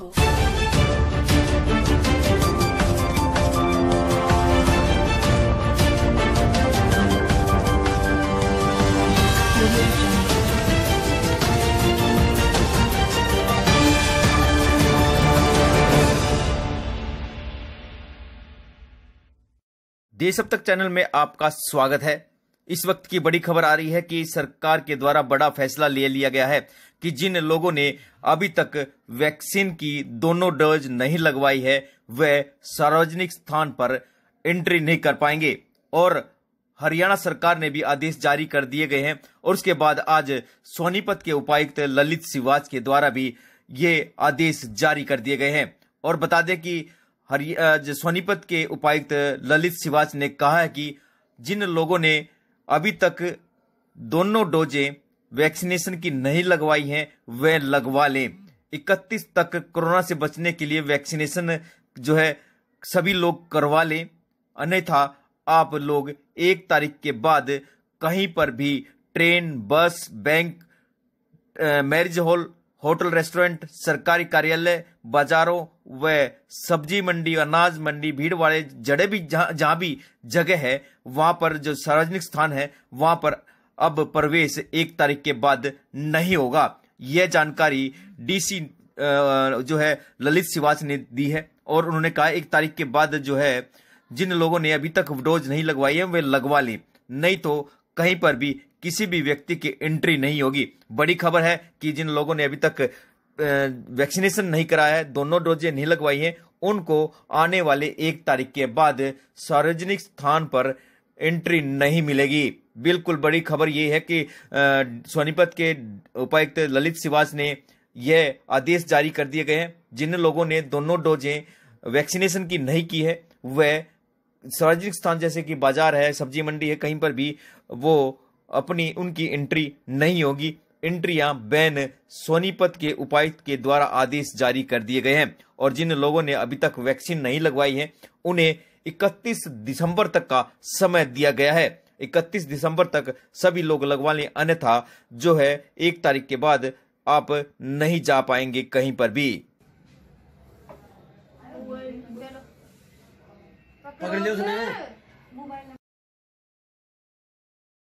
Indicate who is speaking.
Speaker 1: jungle. देश अब तक चैनल में आपका स्वागत है इस वक्त की बड़ी खबर आ रही है कि सरकार के द्वारा बड़ा फैसला ले लिया गया है कि जिन लोगों ने अभी तक वैक्सीन की दोनों डोज नहीं लगवाई है वह सार्वजनिक स्थान पर एंट्री नहीं कर पाएंगे और हरियाणा सरकार ने भी आदेश जारी कर दिए गए हैं और उसके बाद आज सोनीपत के उपायुक्त ललित सिवाज के द्वारा भी ये आदेश जारी कर दिए गए हैं और बता दें कि सोनीपत के उपायुक्त ललित सिवाज ने कहा है कि जिन लोगों ने अभी तक दोनों डोजे वैक्सीनेशन की नहीं लगवाई है वे लगवा लें 31 तक कोरोना से बचने के लिए वैक्सीनेशन जो है सभी लोग करवा लें अन्यथा आप लोग एक तारीख के बाद कहीं पर भी train bus bank marriage hall hotel restaurant सरकारी कार्यालय बाजारों व सब्जी मंडी अनाज मंडी भीड़ वाले जड़े भी जहां भी जगह है वहां पर जो सार्वजनिक स्थान है वहां पर अब प्रवेश एक तारीख के बाद नहीं होगा यह जानकारी डीसी जो है ललित सिवास ने दी है और उन्होंने कहा एक तारीख के बाद जो है जिन लोगों ने अभी तक डोज नहीं लगवाई है वे लगवा लें नहीं तो कहीं पर भी किसी भी व्यक्ति की एंट्री नहीं होगी बड़ी खबर है कि जिन लोगों ने अभी तक वैक्सीनेशन नहीं कराया है दोनों डोजे नहीं लगवाई हैं उनको आने वाले एक तारीख के बाद सार्वजनिक स्थान पर एंट्री नहीं मिलेगी बिल्कुल बड़ी खबर ये है कि सोनीपत के उपायुक्त ललित सिवास ने यह आदेश जारी कर दिए गए हैं जिन लोगों ने दोनों डोजें वैक्सीनेशन की नहीं की है वह सार्वजनिक स्थान जैसे कि बाजार है सब्जी मंडी है कहीं पर भी वो अपनी उनकी एंट्री नहीं होगी एंट्रियां बैन सोनीपत के उपायुक्त के द्वारा आदेश जारी कर दिए गए हैं और जिन लोगों ने अभी तक वैक्सीन नहीं लगवाई है उन्हें 31 दिसंबर तक का समय दिया गया है 31 दिसंबर तक सभी लोग लगवा लें अन्यथा जो है एक तारीख के बाद आप नहीं जा पाएंगे कहीं पर भी पकड़